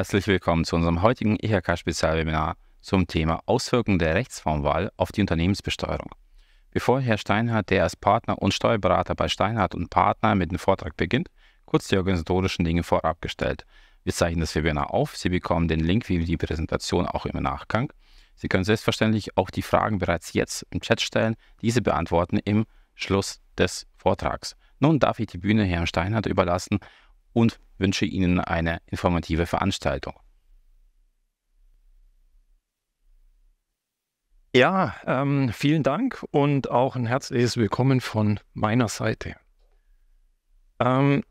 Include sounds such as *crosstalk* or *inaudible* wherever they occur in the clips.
Herzlich willkommen zu unserem heutigen IHK-Spezialwebinar e zum Thema Auswirkungen der Rechtsformwahl auf die Unternehmensbesteuerung. Bevor Herr Steinhardt, der als Partner und Steuerberater bei Steinhardt und Partner mit dem Vortrag beginnt, kurz die organisatorischen Dinge vorab gestellt. Wir zeichnen das Webinar auf. Sie bekommen den Link wie die Präsentation auch im Nachgang. Sie können selbstverständlich auch die Fragen bereits jetzt im Chat stellen, diese beantworten im Schluss des Vortrags. Nun darf ich die Bühne Herrn Steinhardt überlassen und wünsche Ihnen eine informative Veranstaltung. Ja, ähm, vielen Dank und auch ein herzliches Willkommen von meiner Seite. Ähm,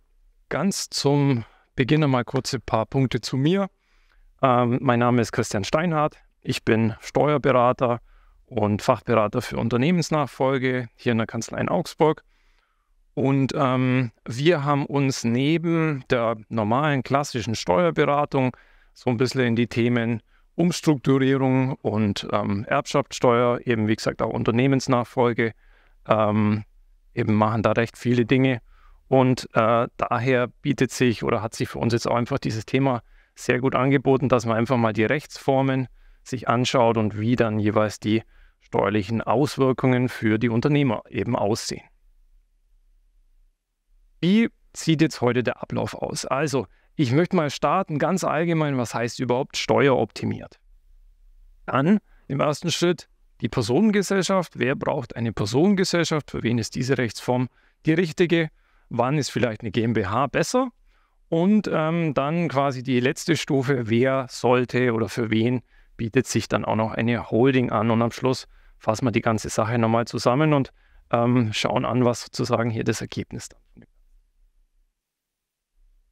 ganz zum Beginn mal kurz ein paar Punkte zu mir. Ähm, mein Name ist Christian Steinhardt. Ich bin Steuerberater und Fachberater für Unternehmensnachfolge hier in der Kanzlei in Augsburg. Und ähm, wir haben uns neben der normalen klassischen Steuerberatung so ein bisschen in die Themen Umstrukturierung und ähm, Erbschaftssteuer, eben wie gesagt auch Unternehmensnachfolge, ähm, eben machen da recht viele Dinge. Und äh, daher bietet sich oder hat sich für uns jetzt auch einfach dieses Thema sehr gut angeboten, dass man einfach mal die Rechtsformen sich anschaut und wie dann jeweils die steuerlichen Auswirkungen für die Unternehmer eben aussehen. Wie sieht jetzt heute der Ablauf aus? Also, ich möchte mal starten ganz allgemein, was heißt überhaupt steueroptimiert? Dann im ersten Schritt die Personengesellschaft. Wer braucht eine Personengesellschaft? Für wen ist diese Rechtsform die richtige? Wann ist vielleicht eine GmbH besser? Und ähm, dann quasi die letzte Stufe, wer sollte oder für wen bietet sich dann auch noch eine Holding an. Und am Schluss fassen wir die ganze Sache nochmal zusammen und ähm, schauen an, was sozusagen hier das Ergebnis dann ist.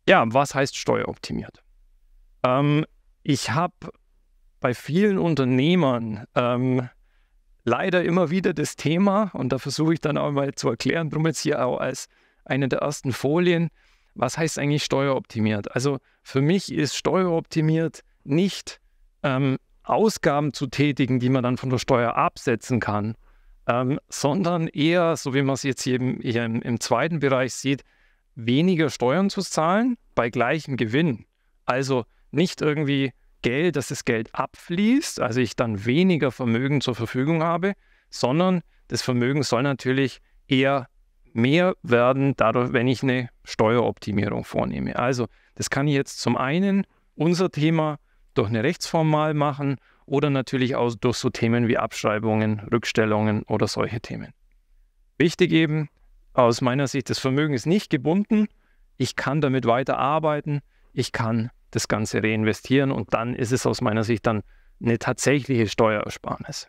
Ja, was heißt steueroptimiert? Ähm, ich habe bei vielen Unternehmern ähm, leider immer wieder das Thema, und da versuche ich dann auch mal zu erklären, drum jetzt hier auch als eine der ersten Folien, was heißt eigentlich steueroptimiert? Also für mich ist steueroptimiert nicht ähm, Ausgaben zu tätigen, die man dann von der Steuer absetzen kann, ähm, sondern eher, so wie man es jetzt hier, im, hier im, im zweiten Bereich sieht, weniger Steuern zu zahlen bei gleichem Gewinn. Also nicht irgendwie Geld, dass das Geld abfließt, also ich dann weniger Vermögen zur Verfügung habe, sondern das Vermögen soll natürlich eher mehr werden, dadurch, wenn ich eine Steueroptimierung vornehme. Also das kann ich jetzt zum einen unser Thema durch eine Rechtsform mal machen oder natürlich auch durch so Themen wie Abschreibungen, Rückstellungen oder solche Themen. Wichtig eben, aus meiner Sicht, das Vermögen ist nicht gebunden. Ich kann damit weiter arbeiten. Ich kann das Ganze reinvestieren und dann ist es aus meiner Sicht dann eine tatsächliche Steuerersparnis.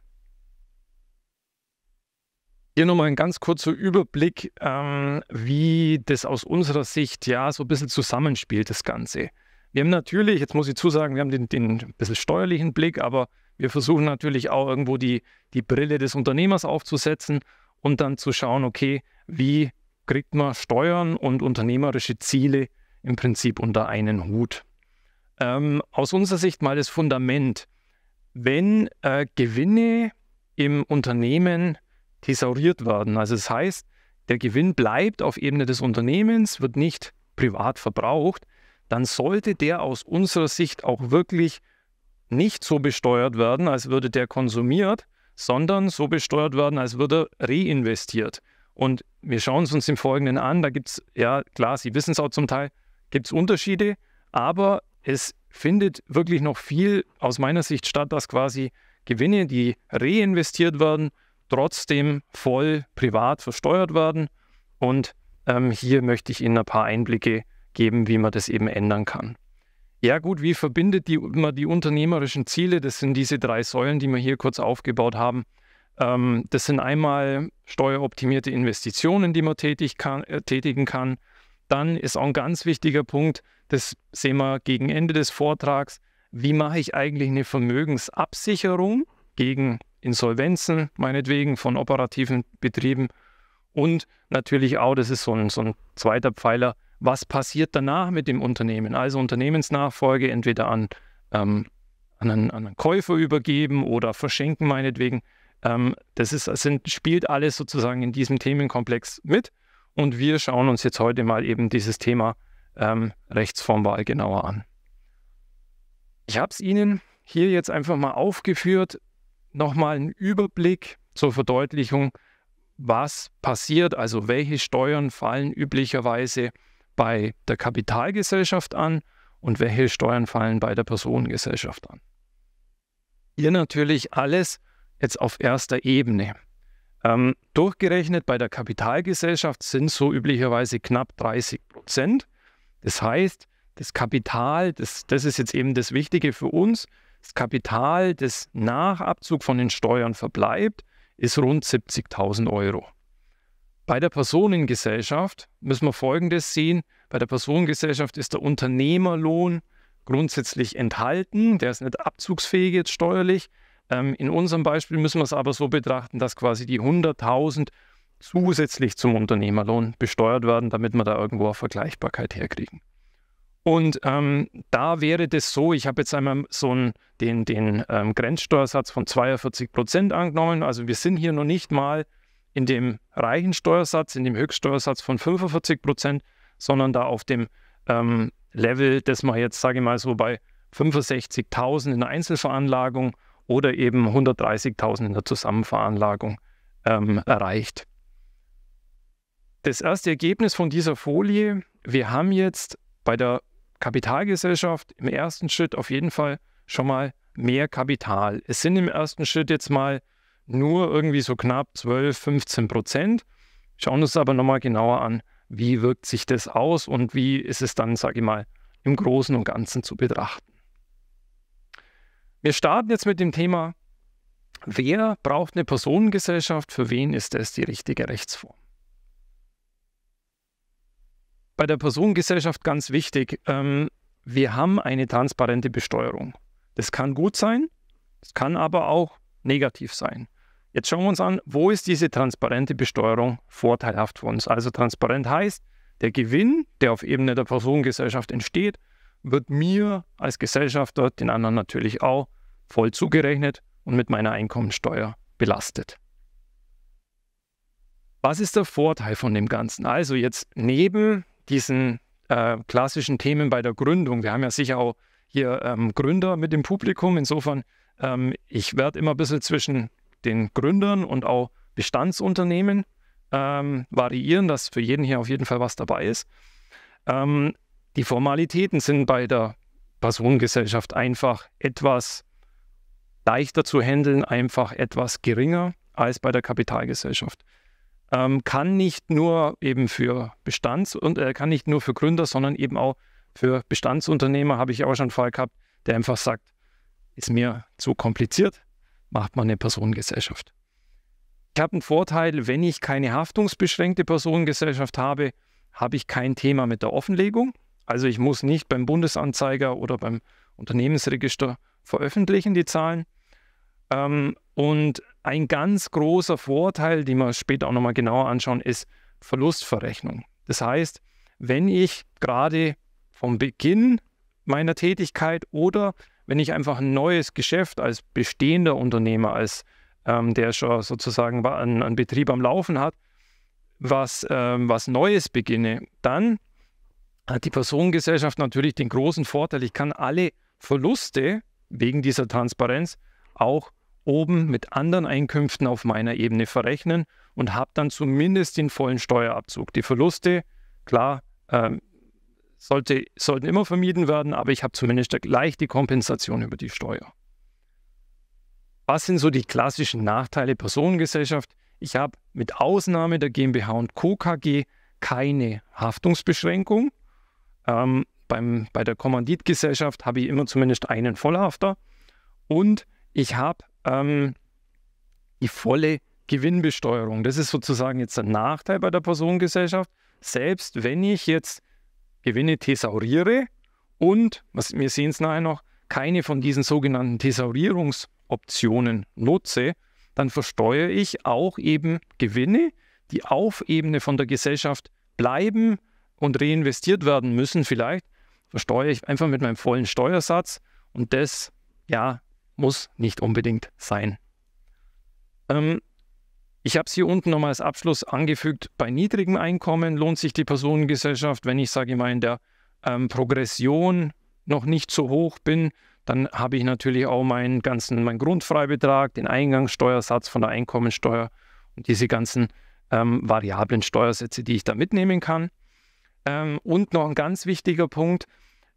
Hier nochmal ein ganz kurzer Überblick, ähm, wie das aus unserer Sicht ja so ein bisschen zusammenspielt, das Ganze. Wir haben natürlich, jetzt muss ich zusagen, wir haben den, den bisschen steuerlichen Blick, aber wir versuchen natürlich auch irgendwo die, die Brille des Unternehmers aufzusetzen und dann zu schauen, okay, wie kriegt man Steuern und unternehmerische Ziele im Prinzip unter einen Hut. Ähm, aus unserer Sicht mal das Fundament. Wenn äh, Gewinne im Unternehmen thesauriert werden, also das heißt, der Gewinn bleibt auf Ebene des Unternehmens, wird nicht privat verbraucht, dann sollte der aus unserer Sicht auch wirklich nicht so besteuert werden, als würde der konsumiert, sondern so besteuert werden, als würde er reinvestiert. Und wir schauen es uns im Folgenden an. Da gibt es, ja klar, Sie wissen es auch zum Teil, gibt es Unterschiede, aber es findet wirklich noch viel aus meiner Sicht statt, dass quasi Gewinne, die reinvestiert werden, trotzdem voll privat versteuert werden. Und ähm, hier möchte ich Ihnen ein paar Einblicke geben, wie man das eben ändern kann. Ja gut, wie verbindet die, man die unternehmerischen Ziele? Das sind diese drei Säulen, die wir hier kurz aufgebaut haben, ähm, das sind einmal steueroptimierte Investitionen, die man tätig kann, äh, tätigen kann. Dann ist auch ein ganz wichtiger Punkt, das sehen wir gegen Ende des Vortrags, wie mache ich eigentlich eine Vermögensabsicherung gegen Insolvenzen, meinetwegen von operativen Betrieben. Und natürlich auch, das ist so ein, so ein zweiter Pfeiler, was passiert danach mit dem Unternehmen? Also Unternehmensnachfolge entweder an, ähm, an, einen, an einen Käufer übergeben oder verschenken meinetwegen. Ähm, das ist, sind, spielt alles sozusagen in diesem Themenkomplex mit. Und wir schauen uns jetzt heute mal eben dieses Thema ähm, Rechtsformwahl genauer an. Ich habe es Ihnen hier jetzt einfach mal aufgeführt, nochmal einen Überblick zur Verdeutlichung, was passiert, also welche Steuern fallen üblicherweise bei der Kapitalgesellschaft an und welche Steuern fallen bei der Personengesellschaft an. Hier natürlich alles jetzt auf erster Ebene. Ähm, durchgerechnet bei der Kapitalgesellschaft sind so üblicherweise knapp 30 Prozent. Das heißt, das Kapital, das, das ist jetzt eben das Wichtige für uns, das Kapital, das nach Abzug von den Steuern verbleibt, ist rund 70.000 Euro. Bei der Personengesellschaft müssen wir Folgendes sehen. Bei der Personengesellschaft ist der Unternehmerlohn grundsätzlich enthalten. Der ist nicht abzugsfähig jetzt steuerlich. Ähm, in unserem Beispiel müssen wir es aber so betrachten, dass quasi die 100.000 zusätzlich zum Unternehmerlohn besteuert werden, damit wir da irgendwo auf Vergleichbarkeit herkriegen. Und ähm, da wäre das so, ich habe jetzt einmal so einen, den, den ähm, Grenzsteuersatz von 42 Prozent angenommen. Also wir sind hier noch nicht mal in dem reichen Steuersatz, in dem Höchststeuersatz von 45 Prozent, sondern da auf dem ähm, Level, das man jetzt, sage ich mal so, bei 65.000 in der Einzelveranlagung oder eben 130.000 in der Zusammenveranlagung ähm, erreicht. Das erste Ergebnis von dieser Folie, wir haben jetzt bei der Kapitalgesellschaft im ersten Schritt auf jeden Fall schon mal mehr Kapital. Es sind im ersten Schritt jetzt mal nur irgendwie so knapp 12, 15 Prozent. Schauen wir uns aber nochmal genauer an, wie wirkt sich das aus und wie ist es dann, sage ich mal, im Großen und Ganzen zu betrachten. Wir starten jetzt mit dem Thema, wer braucht eine Personengesellschaft, für wen ist das die richtige Rechtsform? Bei der Personengesellschaft ganz wichtig, ähm, wir haben eine transparente Besteuerung. Das kann gut sein, es kann aber auch negativ sein. Jetzt schauen wir uns an, wo ist diese transparente Besteuerung vorteilhaft für uns? Also transparent heißt, der Gewinn, der auf Ebene der Personengesellschaft entsteht, wird mir als Gesellschafter, den anderen natürlich auch, voll zugerechnet und mit meiner Einkommensteuer belastet. Was ist der Vorteil von dem Ganzen? Also jetzt neben diesen äh, klassischen Themen bei der Gründung, wir haben ja sicher auch hier ähm, Gründer mit dem Publikum, insofern, ähm, ich werde immer ein bisschen zwischen den Gründern und auch Bestandsunternehmen ähm, variieren, dass für jeden hier auf jeden Fall was dabei ist. Ähm, die Formalitäten sind bei der Personengesellschaft einfach etwas leichter zu handeln, einfach etwas geringer als bei der Kapitalgesellschaft. Ähm, kann nicht nur eben für Bestands und äh, kann nicht nur für Gründer, sondern eben auch für Bestandsunternehmer habe ich auch schon einen Fall gehabt, der einfach sagt, ist mir zu kompliziert, macht man eine Personengesellschaft. Ich habe einen Vorteil, wenn ich keine haftungsbeschränkte Personengesellschaft habe, habe ich kein Thema mit der Offenlegung. Also ich muss nicht beim Bundesanzeiger oder beim Unternehmensregister veröffentlichen die Zahlen. Ähm, und ein ganz großer Vorteil, den wir später auch nochmal genauer anschauen, ist Verlustverrechnung. Das heißt, wenn ich gerade vom Beginn meiner Tätigkeit oder wenn ich einfach ein neues Geschäft als bestehender Unternehmer, als ähm, der schon sozusagen einen, einen, Betrieb am Laufen hat, was, ähm, was Neues beginne, dann hat die Personengesellschaft natürlich den großen Vorteil, ich kann alle Verluste wegen dieser Transparenz auch oben mit anderen Einkünften auf meiner Ebene verrechnen und habe dann zumindest den vollen Steuerabzug. Die Verluste, klar, ähm, sollte, sollten immer vermieden werden, aber ich habe zumindest gleich die Kompensation über die Steuer. Was sind so die klassischen Nachteile Personengesellschaft? Ich habe mit Ausnahme der GmbH und Co. KG keine Haftungsbeschränkung. Ähm, beim, bei der Kommanditgesellschaft habe ich immer zumindest einen Vollhafter. Und ich habe ähm, die volle Gewinnbesteuerung. Das ist sozusagen jetzt der Nachteil bei der Personengesellschaft. Selbst wenn ich jetzt Gewinne thesauriere und, was wir sehen es nachher noch, keine von diesen sogenannten Thesaurierungsoptionen nutze, dann versteuere ich auch eben Gewinne, die auf Ebene von der Gesellschaft bleiben und reinvestiert werden müssen vielleicht, versteuere ich einfach mit meinem vollen Steuersatz und das ja muss nicht unbedingt sein. Ähm, ich habe es hier unten nochmal als Abschluss angefügt. Bei niedrigem Einkommen lohnt sich die Personengesellschaft. Wenn ich, sage ich mal, in der ähm, Progression noch nicht so hoch bin, dann habe ich natürlich auch meinen ganzen meinen Grundfreibetrag, den Eingangssteuersatz von der Einkommensteuer und diese ganzen ähm, variablen Steuersätze, die ich da mitnehmen kann. Ähm, und noch ein ganz wichtiger Punkt,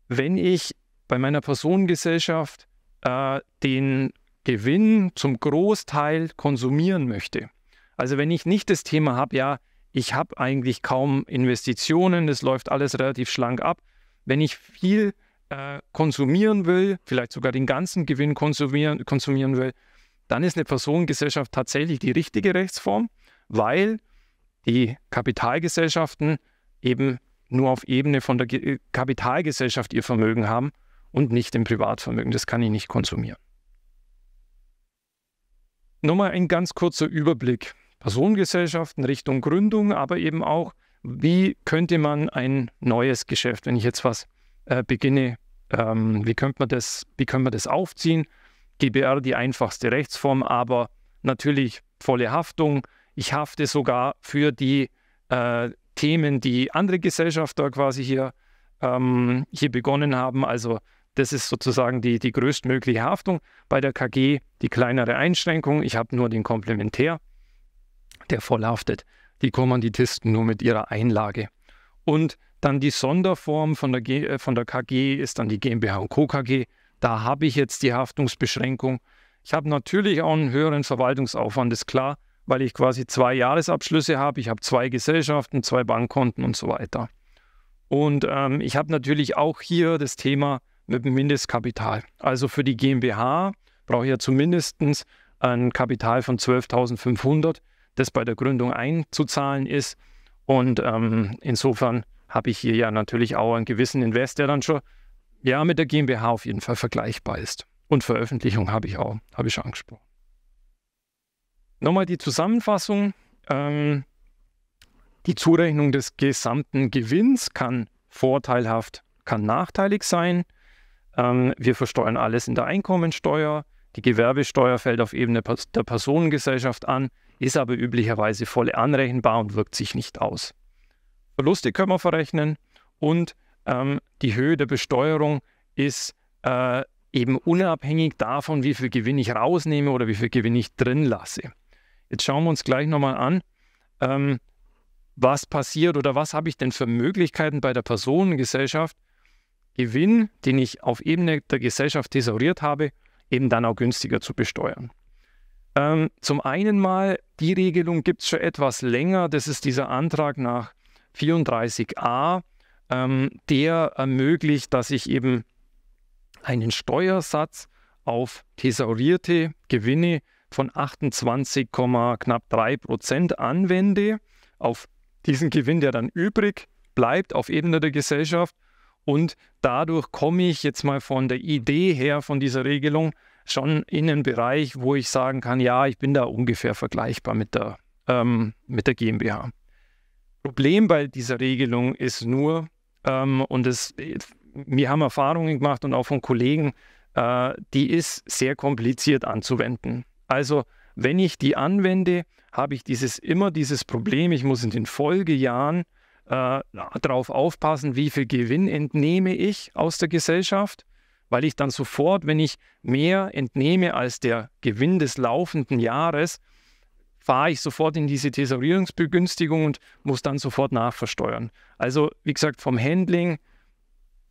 wenn ich bei meiner Personengesellschaft äh, den Gewinn zum Großteil konsumieren möchte. Also wenn ich nicht das Thema habe, ja, ich habe eigentlich kaum Investitionen, das läuft alles relativ schlank ab. Wenn ich viel äh, konsumieren will, vielleicht sogar den ganzen Gewinn konsumieren, konsumieren will, dann ist eine Personengesellschaft tatsächlich die richtige Rechtsform, weil die Kapitalgesellschaften eben nur auf Ebene von der Kapitalgesellschaft ihr Vermögen haben und nicht im Privatvermögen. Das kann ich nicht konsumieren. Nochmal ein ganz kurzer Überblick. Personengesellschaften Richtung Gründung, aber eben auch, wie könnte man ein neues Geschäft, wenn ich jetzt was äh, beginne, ähm, wie, könnte man das, wie könnte man das aufziehen? GBR die einfachste Rechtsform, aber natürlich volle Haftung. Ich hafte sogar für die äh, Themen, die andere Gesellschafter quasi hier, ähm, hier begonnen haben. Also das ist sozusagen die, die größtmögliche Haftung. Bei der KG die kleinere Einschränkung. Ich habe nur den Komplementär, der vollhaftet. Die Kommanditisten nur mit ihrer Einlage. Und dann die Sonderform von der, G, äh, von der KG ist dann die GmbH und Co. KG. Da habe ich jetzt die Haftungsbeschränkung. Ich habe natürlich auch einen höheren Verwaltungsaufwand, ist klar, weil ich quasi zwei Jahresabschlüsse habe. Ich habe zwei Gesellschaften, zwei Bankkonten und so weiter. Und ähm, ich habe natürlich auch hier das Thema mit dem Mindestkapital. Also für die GmbH brauche ich ja zumindest ein Kapital von 12.500, das bei der Gründung einzuzahlen ist. Und ähm, insofern habe ich hier ja natürlich auch einen gewissen Invest, der dann schon ja mit der GmbH auf jeden Fall vergleichbar ist. Und Veröffentlichung habe ich auch, habe ich schon angesprochen. Nochmal die Zusammenfassung. Ähm, die Zurechnung des gesamten Gewinns kann vorteilhaft, kann nachteilig sein. Ähm, wir versteuern alles in der Einkommensteuer. Die Gewerbesteuer fällt auf Ebene der Personengesellschaft an, ist aber üblicherweise voll anrechenbar und wirkt sich nicht aus. Verluste können wir verrechnen und ähm, die Höhe der Besteuerung ist äh, eben unabhängig davon, wie viel Gewinn ich rausnehme oder wie viel Gewinn ich drin lasse. Jetzt schauen wir uns gleich nochmal an, ähm, was passiert oder was habe ich denn für Möglichkeiten bei der Personengesellschaft, Gewinn, den ich auf Ebene der Gesellschaft thesauriert habe, eben dann auch günstiger zu besteuern. Ähm, zum einen mal, die Regelung gibt es schon etwas länger, das ist dieser Antrag nach 34a, ähm, der ermöglicht, dass ich eben einen Steuersatz auf thesaurierte Gewinne von 28, knapp 3 Prozent anwende auf diesen Gewinn, der dann übrig bleibt auf Ebene der Gesellschaft und dadurch komme ich jetzt mal von der Idee her, von dieser Regelung, schon in einen Bereich, wo ich sagen kann, ja, ich bin da ungefähr vergleichbar mit der, ähm, mit der GmbH. Problem bei dieser Regelung ist nur, ähm, und es, wir haben Erfahrungen gemacht und auch von Kollegen, äh, die ist sehr kompliziert anzuwenden. Also wenn ich die anwende, habe ich dieses immer dieses Problem, ich muss in den Folgejahren äh, darauf aufpassen, wie viel Gewinn entnehme ich aus der Gesellschaft, weil ich dann sofort, wenn ich mehr entnehme als der Gewinn des laufenden Jahres, fahre ich sofort in diese Tesorierungsbegünstigung und muss dann sofort nachversteuern. Also wie gesagt, vom Handling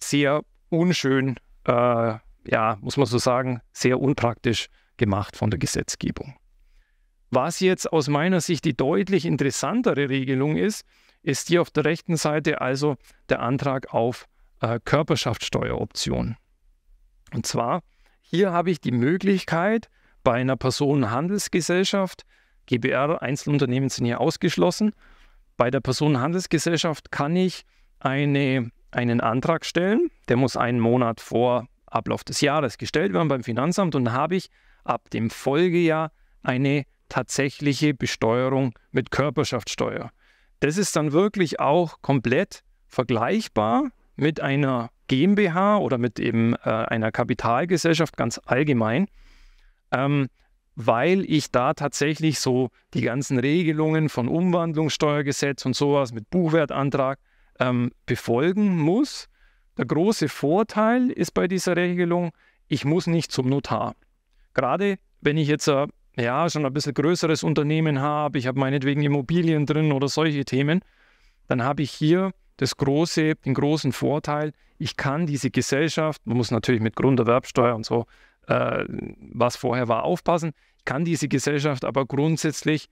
sehr unschön, äh, ja, muss man so sagen, sehr unpraktisch gemacht von der Gesetzgebung. Was jetzt aus meiner Sicht die deutlich interessantere Regelung ist, ist hier auf der rechten Seite also der Antrag auf äh, Körperschaftssteueroption. Und zwar, hier habe ich die Möglichkeit, bei einer Personenhandelsgesellschaft, GBR, Einzelunternehmen sind hier ausgeschlossen, bei der Personenhandelsgesellschaft kann ich eine, einen Antrag stellen, der muss einen Monat vor Ablauf des Jahres gestellt werden beim Finanzamt und habe ich ab dem Folgejahr eine tatsächliche Besteuerung mit Körperschaftsteuer. Das ist dann wirklich auch komplett vergleichbar mit einer GmbH oder mit eben äh, einer Kapitalgesellschaft ganz allgemein, ähm, weil ich da tatsächlich so die ganzen Regelungen von Umwandlungssteuergesetz und sowas mit Buchwertantrag ähm, befolgen muss. Der große Vorteil ist bei dieser Regelung, ich muss nicht zum Notar. Gerade wenn ich jetzt äh, ja, schon ein bisschen größeres Unternehmen habe, ich habe meinetwegen Immobilien drin oder solche Themen, dann habe ich hier das große, den großen Vorteil, ich kann diese Gesellschaft, man muss natürlich mit Grunderwerbsteuer und so, äh, was vorher war, aufpassen, ich kann diese Gesellschaft aber grundsätzlich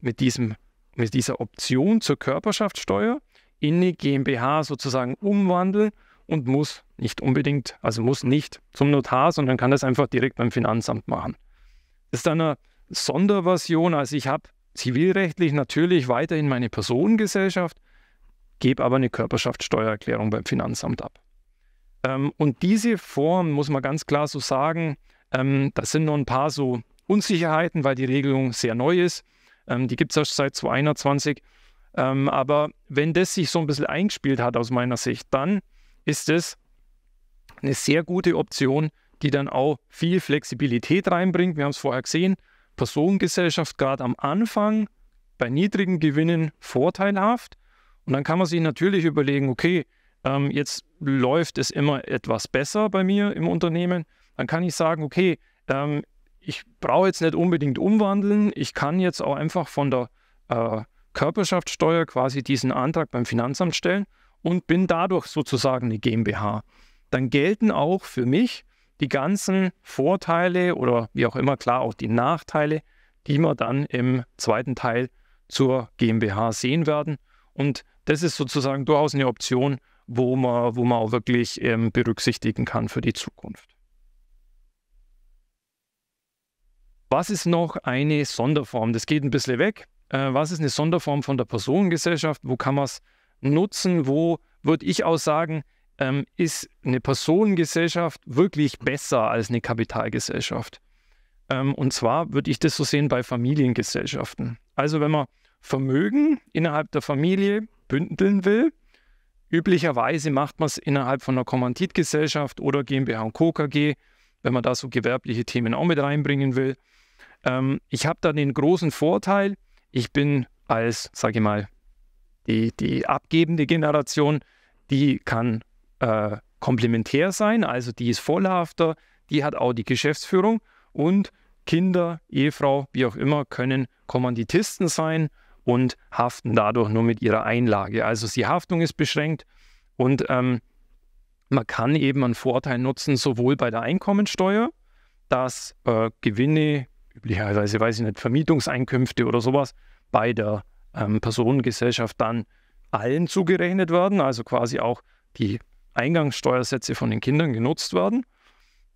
mit, diesem, mit dieser Option zur Körperschaftssteuer in eine GmbH sozusagen umwandeln und muss nicht unbedingt, also muss nicht zum Notar, sondern kann das einfach direkt beim Finanzamt machen. Das ist dann eine Sonderversion. Also ich habe zivilrechtlich natürlich weiterhin meine Personengesellschaft, gebe aber eine Körperschaftssteuererklärung beim Finanzamt ab. Ähm, und diese Form, muss man ganz klar so sagen, ähm, das sind noch ein paar so Unsicherheiten, weil die Regelung sehr neu ist. Ähm, die gibt es erst seit 2021. Ähm, aber wenn das sich so ein bisschen eingespielt hat aus meiner Sicht, dann ist es eine sehr gute Option, die dann auch viel Flexibilität reinbringt. Wir haben es vorher gesehen, Personengesellschaft gerade am Anfang bei niedrigen Gewinnen vorteilhaft. Und dann kann man sich natürlich überlegen, okay, ähm, jetzt läuft es immer etwas besser bei mir im Unternehmen. Dann kann ich sagen, okay, ähm, ich brauche jetzt nicht unbedingt umwandeln. Ich kann jetzt auch einfach von der äh, Körperschaftssteuer quasi diesen Antrag beim Finanzamt stellen und bin dadurch sozusagen eine GmbH. Dann gelten auch für mich die ganzen Vorteile oder wie auch immer, klar auch die Nachteile, die wir dann im zweiten Teil zur GmbH sehen werden. Und das ist sozusagen durchaus eine Option, wo man, wo man auch wirklich ähm, berücksichtigen kann für die Zukunft. Was ist noch eine Sonderform? Das geht ein bisschen weg. Äh, was ist eine Sonderform von der Personengesellschaft? Wo kann man es nutzen? Wo würde ich auch sagen, ähm, ist eine Personengesellschaft wirklich besser als eine Kapitalgesellschaft. Ähm, und zwar würde ich das so sehen bei Familiengesellschaften. Also wenn man Vermögen innerhalb der Familie bündeln will, üblicherweise macht man es innerhalb von einer Kommanditgesellschaft oder GmbH und Co. KG, wenn man da so gewerbliche Themen auch mit reinbringen will. Ähm, ich habe da den großen Vorteil, ich bin als, sage ich mal, die, die abgebende Generation, die kann äh, komplementär sein, also die ist vollhafter, die hat auch die Geschäftsführung und Kinder, Ehefrau, wie auch immer, können Kommanditisten sein und haften dadurch nur mit ihrer Einlage. Also die Haftung ist beschränkt und ähm, man kann eben einen Vorteil nutzen, sowohl bei der Einkommensteuer, dass äh, Gewinne, üblicherweise weiß ich nicht, Vermietungseinkünfte oder sowas, bei der ähm, Personengesellschaft dann allen zugerechnet werden, also quasi auch die Eingangssteuersätze von den Kindern genutzt werden.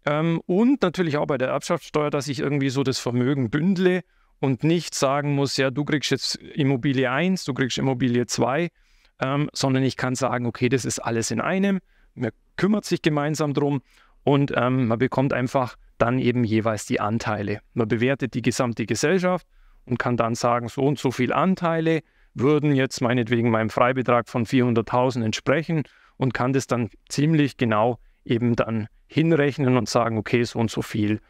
Ähm, und natürlich auch bei der Erbschaftssteuer, dass ich irgendwie so das Vermögen bündle und nicht sagen muss, ja, du kriegst jetzt Immobilie 1, du kriegst Immobilie 2, ähm, sondern ich kann sagen, okay, das ist alles in einem, man kümmert sich gemeinsam drum und ähm, man bekommt einfach dann eben jeweils die Anteile. Man bewertet die gesamte Gesellschaft und kann dann sagen, so und so viele Anteile würden jetzt meinetwegen meinem Freibetrag von 400.000 entsprechen und kann das dann ziemlich genau eben dann hinrechnen und sagen, okay, so und so viel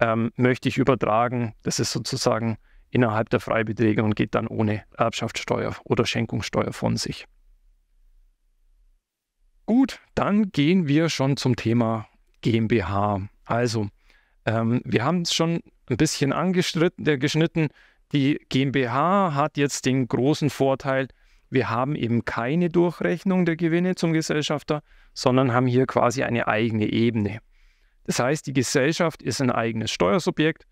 ähm, möchte ich übertragen. Das ist sozusagen innerhalb der Freibeträge und geht dann ohne Erbschaftssteuer oder Schenkungssteuer von sich. Gut, dann gehen wir schon zum Thema GmbH. Also, ähm, wir haben es schon ein bisschen angeschnitten. Äh, Die GmbH hat jetzt den großen Vorteil, wir haben eben keine Durchrechnung der Gewinne zum Gesellschafter, sondern haben hier quasi eine eigene Ebene. Das heißt, die Gesellschaft ist ein eigenes Steuersubjekt,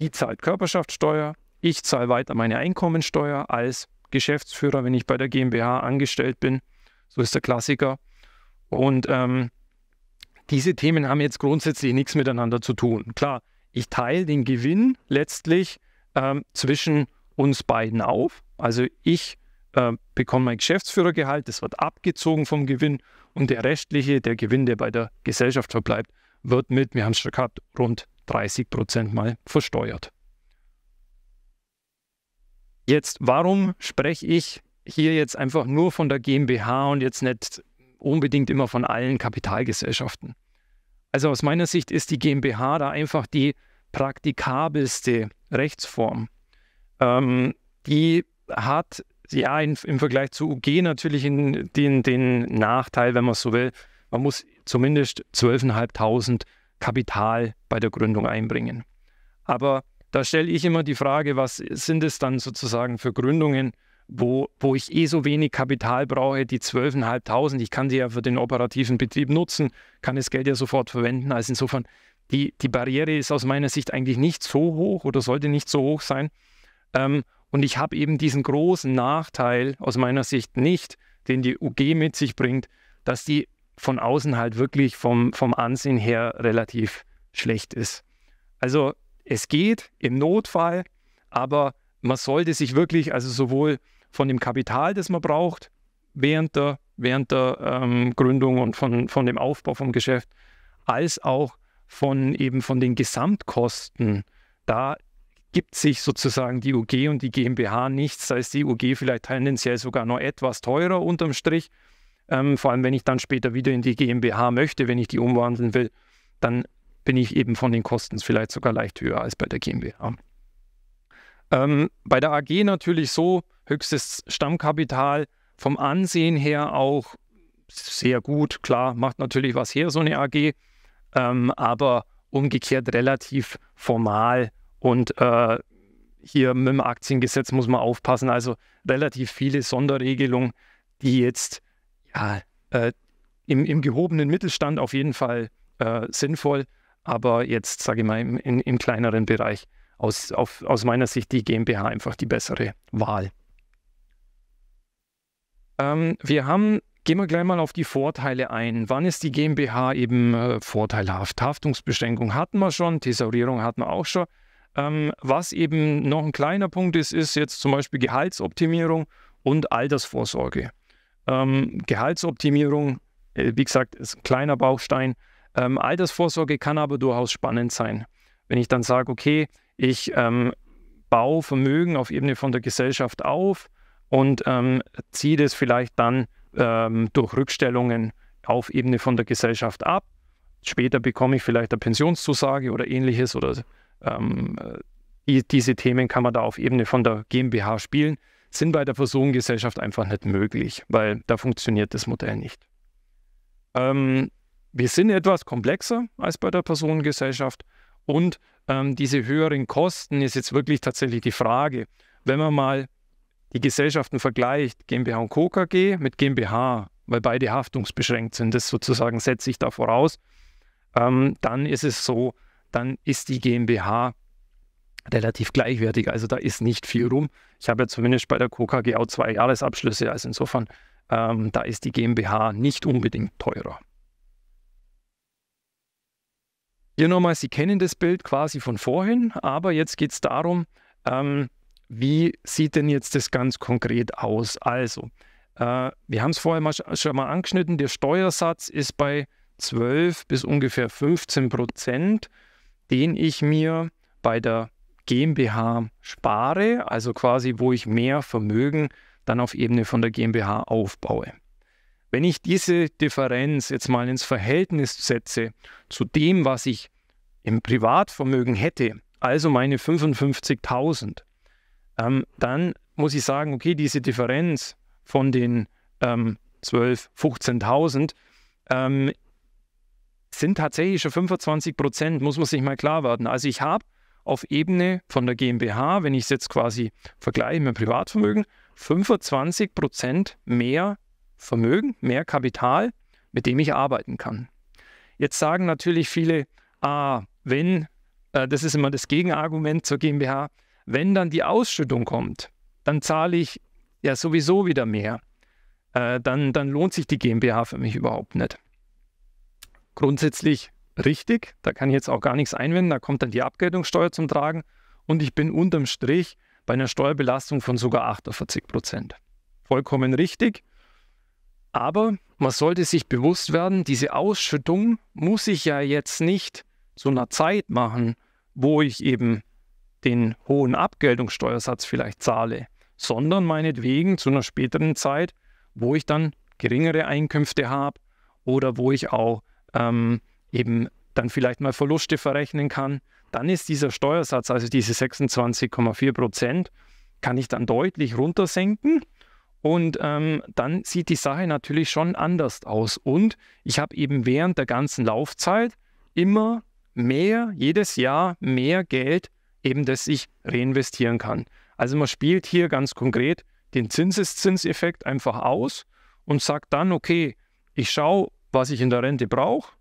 die zahlt Körperschaftssteuer, ich zahle weiter meine Einkommensteuer als Geschäftsführer, wenn ich bei der GmbH angestellt bin. So ist der Klassiker. Und ähm, diese Themen haben jetzt grundsätzlich nichts miteinander zu tun. Klar, ich teile den Gewinn letztlich ähm, zwischen uns beiden auf. Also ich äh, bekomme mein Geschäftsführergehalt, das wird abgezogen vom Gewinn und der restliche, der Gewinn, der bei der Gesellschaft verbleibt, wird mit, wir haben es schon gehabt, rund 30 Prozent mal versteuert. Jetzt, warum spreche ich hier jetzt einfach nur von der GmbH und jetzt nicht unbedingt immer von allen Kapitalgesellschaften? Also aus meiner Sicht ist die GmbH da einfach die praktikabelste Rechtsform. Ähm, die hat ja, in, im Vergleich zu UG natürlich den, den Nachteil, wenn man es so will. Man muss zumindest 12.500 Kapital bei der Gründung einbringen. Aber da stelle ich immer die Frage, was sind es dann sozusagen für Gründungen, wo, wo ich eh so wenig Kapital brauche, die 12.500, ich kann sie ja für den operativen Betrieb nutzen, kann das Geld ja sofort verwenden. Also insofern, die, die Barriere ist aus meiner Sicht eigentlich nicht so hoch oder sollte nicht so hoch sein. Ähm, und ich habe eben diesen großen Nachteil aus meiner Sicht nicht, den die UG mit sich bringt, dass die von außen halt wirklich vom, vom Ansehen her relativ schlecht ist. Also es geht im Notfall, aber man sollte sich wirklich, also sowohl von dem Kapital, das man braucht, während der, während der ähm, Gründung und von, von dem Aufbau vom Geschäft, als auch von eben von den Gesamtkosten, da gibt sich sozusagen die UG und die GmbH nichts. Da ist die UG vielleicht tendenziell sogar noch etwas teurer unterm Strich. Ähm, vor allem, wenn ich dann später wieder in die GmbH möchte, wenn ich die umwandeln will, dann bin ich eben von den Kosten vielleicht sogar leicht höher als bei der GmbH. Ähm, bei der AG natürlich so, höchstes Stammkapital, vom Ansehen her auch sehr gut. Klar, macht natürlich was her, so eine AG, ähm, aber umgekehrt relativ formal und äh, hier mit dem Aktiengesetz muss man aufpassen. Also relativ viele Sonderregelungen, die jetzt ja, äh, im, im, gehobenen Mittelstand auf jeden Fall äh, sinnvoll, aber jetzt, sage ich mal, im, in, im kleineren Bereich aus, auf, aus meiner Sicht die GmbH einfach die bessere Wahl. Ähm, wir haben, gehen wir gleich mal auf die Vorteile ein. Wann ist die GmbH eben äh, vorteilhaft? Haftungsbeschränkung hatten wir schon, Thesaurierung hatten wir auch schon. Ähm, was eben noch ein kleiner Punkt ist, ist jetzt zum Beispiel Gehaltsoptimierung und Altersvorsorge. Ähm, Gehaltsoptimierung, äh, wie gesagt, ist ein kleiner Baustein. Ähm, Altersvorsorge kann aber durchaus spannend sein. Wenn ich dann sage, okay, ich ähm, baue Vermögen auf Ebene von der Gesellschaft auf und ähm, ziehe das vielleicht dann ähm, durch Rückstellungen auf Ebene von der Gesellschaft ab. Später bekomme ich vielleicht eine Pensionszusage oder ähnliches oder ähm, die, diese Themen kann man da auf Ebene von der GmbH spielen, sind bei der Personengesellschaft einfach nicht möglich, weil da funktioniert das Modell nicht. Ähm, wir sind etwas komplexer als bei der Personengesellschaft und ähm, diese höheren Kosten ist jetzt wirklich tatsächlich die Frage, wenn man mal die Gesellschaften vergleicht, GmbH und Co. KG mit GmbH, weil beide haftungsbeschränkt sind, das sozusagen setze ich da voraus, ähm, dann ist es so, dann ist die GmbH relativ gleichwertig. Also da ist nicht viel rum. Ich habe ja zumindest bei der KKG auch zwei Jahresabschlüsse. Also insofern, ähm, da ist die GmbH nicht unbedingt teurer. Hier nochmal, Sie kennen das Bild quasi von vorhin, aber jetzt geht es darum, ähm, wie sieht denn jetzt das ganz konkret aus? Also, äh, wir haben es vorher mal, schon mal angeschnitten, der Steuersatz ist bei 12 bis ungefähr 15 Prozent den ich mir bei der GmbH spare, also quasi wo ich mehr Vermögen dann auf Ebene von der GmbH aufbaue. Wenn ich diese Differenz jetzt mal ins Verhältnis setze zu dem, was ich im Privatvermögen hätte, also meine 55.000, ähm, dann muss ich sagen, okay, diese Differenz von den ähm, 12.000, 15.000 ähm, sind tatsächlich schon 25 Prozent, muss man sich mal klar werden. Also ich habe auf Ebene von der GmbH, wenn ich es jetzt quasi vergleiche mit Privatvermögen, 25 Prozent mehr Vermögen, mehr Kapital, mit dem ich arbeiten kann. Jetzt sagen natürlich viele, ah, wenn, äh, das ist immer das Gegenargument zur GmbH, wenn dann die Ausschüttung kommt, dann zahle ich ja sowieso wieder mehr. Äh, dann, dann lohnt sich die GmbH für mich überhaupt nicht grundsätzlich richtig. Da kann ich jetzt auch gar nichts einwenden. Da kommt dann die Abgeltungssteuer zum Tragen. Und ich bin unterm Strich bei einer Steuerbelastung von sogar 48 Prozent. Vollkommen richtig. Aber man sollte sich bewusst werden, diese Ausschüttung muss ich ja jetzt nicht zu einer Zeit machen, wo ich eben den hohen Abgeltungssteuersatz vielleicht zahle, sondern meinetwegen zu einer späteren Zeit, wo ich dann geringere Einkünfte habe oder wo ich auch ähm, eben dann vielleicht mal Verluste verrechnen kann, dann ist dieser Steuersatz, also diese 26,4 Prozent, kann ich dann deutlich runtersenken. Und ähm, dann sieht die Sache natürlich schon anders aus. Und ich habe eben während der ganzen Laufzeit immer mehr, jedes Jahr mehr Geld, eben das ich reinvestieren kann. Also man spielt hier ganz konkret den Zinseszinseffekt einfach aus und sagt dann, okay, ich schaue, was ich in der Rente brauche.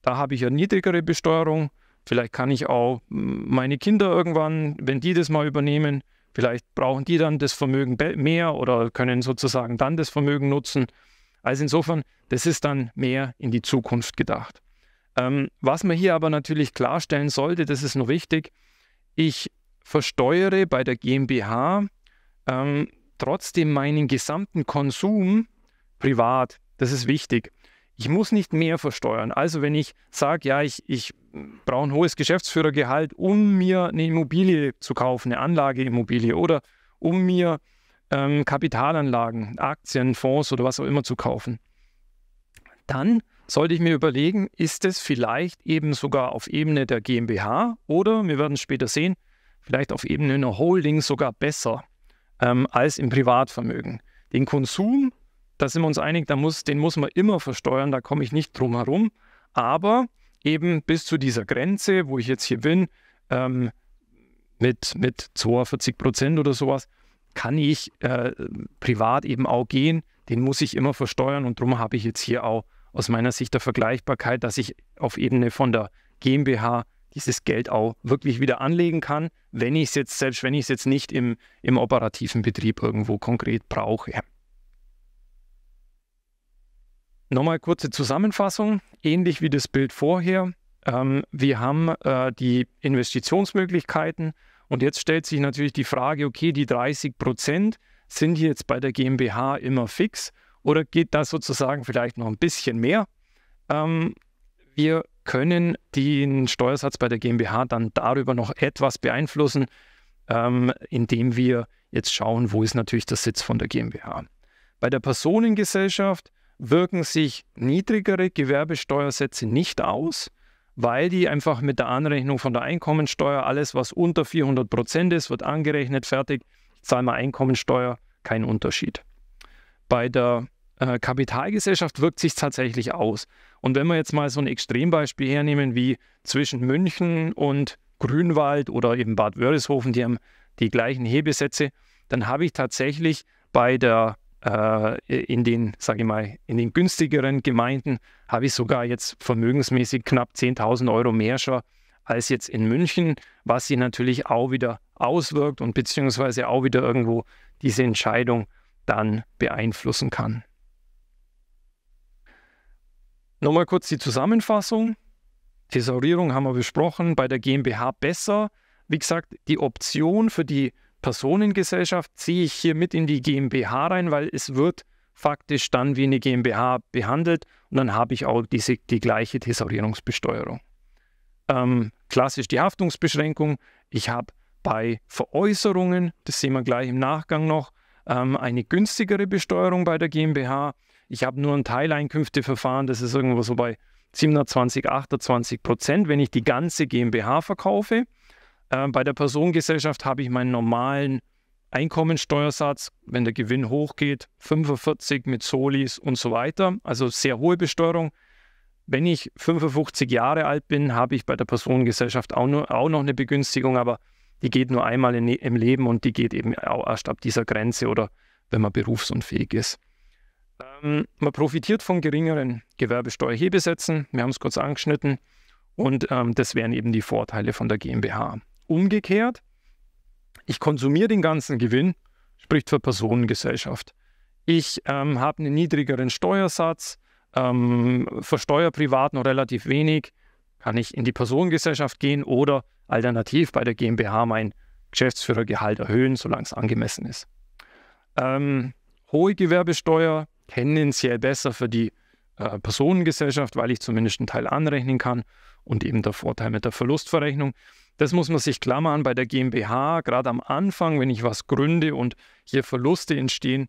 Da habe ich ja niedrigere Besteuerung. Vielleicht kann ich auch hm, meine Kinder irgendwann, wenn die das mal übernehmen, vielleicht brauchen die dann das Vermögen mehr oder können sozusagen dann das Vermögen nutzen. Also insofern, das ist dann mehr in die Zukunft gedacht. Ähm, was man hier aber natürlich klarstellen sollte, das ist noch wichtig, ich versteuere bei der GmbH ähm, trotzdem meinen gesamten Konsum privat. Das ist wichtig. Ich muss nicht mehr versteuern. Also wenn ich sage, ja, ich, ich brauche ein hohes Geschäftsführergehalt, um mir eine Immobilie zu kaufen, eine Anlageimmobilie oder um mir ähm, Kapitalanlagen, Aktien, Fonds oder was auch immer zu kaufen, dann sollte ich mir überlegen, ist es vielleicht eben sogar auf Ebene der GmbH oder, wir werden es später sehen, vielleicht auf Ebene einer Holding sogar besser ähm, als im Privatvermögen. Den Konsum da sind wir uns einig, da muss, den muss man immer versteuern, da komme ich nicht drum herum. Aber eben bis zu dieser Grenze, wo ich jetzt hier bin, ähm, mit, mit 42 Prozent oder sowas, kann ich äh, privat eben auch gehen. Den muss ich immer versteuern und darum habe ich jetzt hier auch aus meiner Sicht der Vergleichbarkeit, dass ich auf Ebene von der GmbH dieses Geld auch wirklich wieder anlegen kann, wenn ich es jetzt, selbst wenn ich es jetzt nicht im, im operativen Betrieb irgendwo konkret brauche. Nochmal kurze Zusammenfassung, ähnlich wie das Bild vorher. Ähm, wir haben äh, die Investitionsmöglichkeiten und jetzt stellt sich natürlich die Frage, okay, die 30 Prozent sind jetzt bei der GmbH immer fix oder geht da sozusagen vielleicht noch ein bisschen mehr? Ähm, wir können den Steuersatz bei der GmbH dann darüber noch etwas beeinflussen, ähm, indem wir jetzt schauen, wo ist natürlich der Sitz von der GmbH. Bei der Personengesellschaft wirken sich niedrigere Gewerbesteuersätze nicht aus, weil die einfach mit der Anrechnung von der Einkommensteuer, alles was unter 400 Prozent ist, wird angerechnet, fertig, ich zahle mal Einkommensteuer, kein Unterschied. Bei der äh, Kapitalgesellschaft wirkt sich tatsächlich aus. Und wenn wir jetzt mal so ein Extrembeispiel hernehmen wie zwischen München und Grünwald oder eben Bad Wörishofen, die haben die gleichen Hebesätze, dann habe ich tatsächlich bei der äh, in den, sage ich mal, in den günstigeren Gemeinden habe ich sogar jetzt vermögensmäßig knapp 10.000 Euro mehr schon als jetzt in München, was sich natürlich auch wieder auswirkt und beziehungsweise auch wieder irgendwo diese Entscheidung dann beeinflussen kann. Nochmal kurz die Zusammenfassung. Thesaurierung haben wir besprochen, bei der GmbH besser. Wie gesagt, die Option für die Personengesellschaft ziehe ich hier mit in die GmbH rein, weil es wird faktisch dann wie eine GmbH behandelt und dann habe ich auch diese, die gleiche Thesaurierungsbesteuerung. Ähm, klassisch die Haftungsbeschränkung. Ich habe bei Veräußerungen, das sehen wir gleich im Nachgang noch, ähm, eine günstigere Besteuerung bei der GmbH. Ich habe nur ein Teileinkünfteverfahren, das ist irgendwo so bei 27, 28 Prozent, wenn ich die ganze GmbH verkaufe. Ähm, bei der Personengesellschaft habe ich meinen normalen Einkommensteuersatz, wenn der Gewinn hochgeht, 45 mit Solis und so weiter, also sehr hohe Besteuerung. Wenn ich 55 Jahre alt bin, habe ich bei der Personengesellschaft auch, nur, auch noch eine Begünstigung, aber die geht nur einmal in, im Leben und die geht eben auch erst ab dieser Grenze oder wenn man berufsunfähig ist. Ähm, man profitiert von geringeren Gewerbesteuerhebesätzen, wir haben es kurz angeschnitten, und ähm, das wären eben die Vorteile von der GmbH umgekehrt, ich konsumiere den ganzen Gewinn, spricht für Personengesellschaft. Ich ähm, habe einen niedrigeren Steuersatz, ähm, versteuere privat noch relativ wenig, kann ich in die Personengesellschaft gehen oder alternativ bei der GmbH mein Geschäftsführergehalt erhöhen, solange es angemessen ist. Ähm, hohe Gewerbesteuer tendenziell besser für die äh, Personengesellschaft, weil ich zumindest einen Teil anrechnen kann und eben der Vorteil mit der Verlustverrechnung. Das muss man sich klammern bei der GmbH, gerade am Anfang, wenn ich was gründe und hier Verluste entstehen,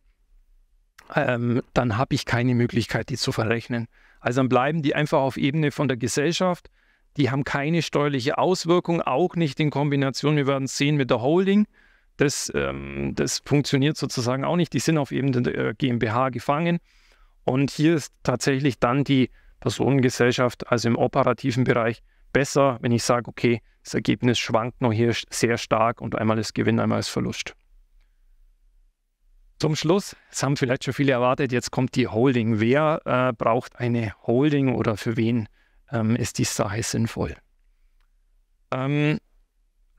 ähm, dann habe ich keine Möglichkeit, die zu verrechnen. Also dann bleiben die einfach auf Ebene von der Gesellschaft. Die haben keine steuerliche Auswirkung, auch nicht in Kombination, wir werden es sehen, mit der Holding. Das, ähm, das funktioniert sozusagen auch nicht. Die sind auf Ebene der äh, GmbH gefangen. Und hier ist tatsächlich dann die Personengesellschaft, also im operativen Bereich, besser, wenn ich sage, okay, das Ergebnis schwankt noch hier sehr stark und einmal ist Gewinn, einmal ist Verlust. Zum Schluss, es haben vielleicht schon viele erwartet, jetzt kommt die Holding. Wer äh, braucht eine Holding oder für wen ähm, ist die Sache sinnvoll? Ähm,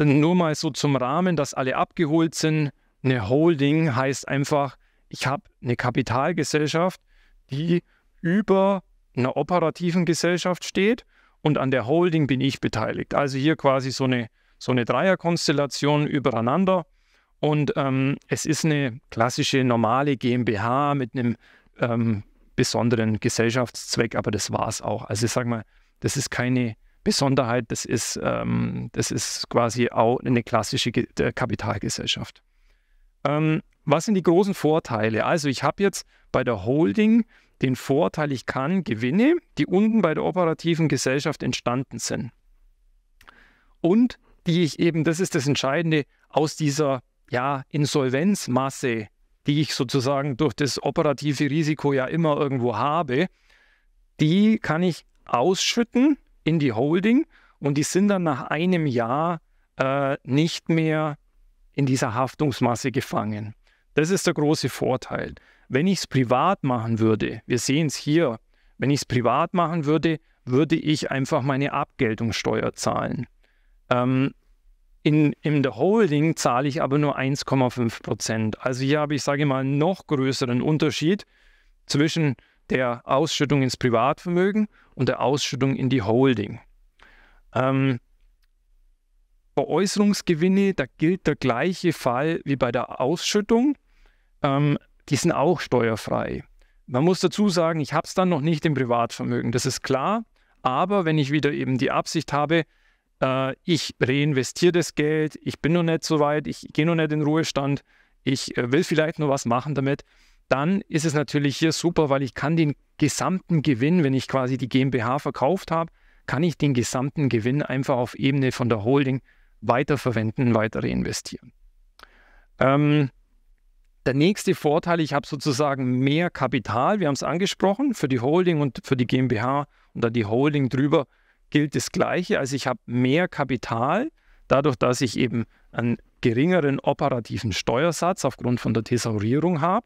nur mal so zum Rahmen, dass alle abgeholt sind. Eine Holding heißt einfach, ich habe eine Kapitalgesellschaft, die über einer operativen Gesellschaft steht und an der Holding bin ich beteiligt. Also hier quasi so eine, so eine Dreierkonstellation übereinander. Und ähm, es ist eine klassische normale GmbH mit einem ähm, besonderen Gesellschaftszweck, aber das war es auch. Also ich sage mal, das ist keine Besonderheit, das ist, ähm, das ist quasi auch eine klassische Ge Kapitalgesellschaft. Ähm, was sind die großen Vorteile? Also ich habe jetzt bei der Holding den Vorteil, ich kann Gewinne, die unten bei der operativen Gesellschaft entstanden sind. Und die ich eben, das ist das Entscheidende, aus dieser ja, Insolvenzmasse, die ich sozusagen durch das operative Risiko ja immer irgendwo habe, die kann ich ausschütten in die Holding und die sind dann nach einem Jahr äh, nicht mehr in dieser Haftungsmasse gefangen. Das ist der große Vorteil. Wenn ich es privat machen würde, wir sehen es hier, wenn ich es privat machen würde, würde ich einfach meine Abgeltungssteuer zahlen. Ähm, in, in der Holding zahle ich aber nur 1,5 Prozent. Also hier habe ich, sage ich mal, einen noch größeren Unterschied zwischen der Ausschüttung ins Privatvermögen und der Ausschüttung in die Holding. Ähm, bei da gilt der gleiche Fall wie bei der Ausschüttung. Ähm, die sind auch steuerfrei. Man muss dazu sagen, ich habe es dann noch nicht im Privatvermögen, das ist klar. Aber wenn ich wieder eben die Absicht habe, äh, ich reinvestiere das Geld, ich bin noch nicht so weit, ich gehe noch nicht in Ruhestand, ich äh, will vielleicht noch was machen damit, dann ist es natürlich hier super, weil ich kann den gesamten Gewinn, wenn ich quasi die GmbH verkauft habe, kann ich den gesamten Gewinn einfach auf Ebene von der Holding weiterverwenden, weiter reinvestieren. Ähm, der nächste Vorteil, ich habe sozusagen mehr Kapital, wir haben es angesprochen, für die Holding und für die GmbH und dann die Holding drüber gilt das Gleiche. Also ich habe mehr Kapital, dadurch, dass ich eben einen geringeren operativen Steuersatz aufgrund von der Thesaurierung habe.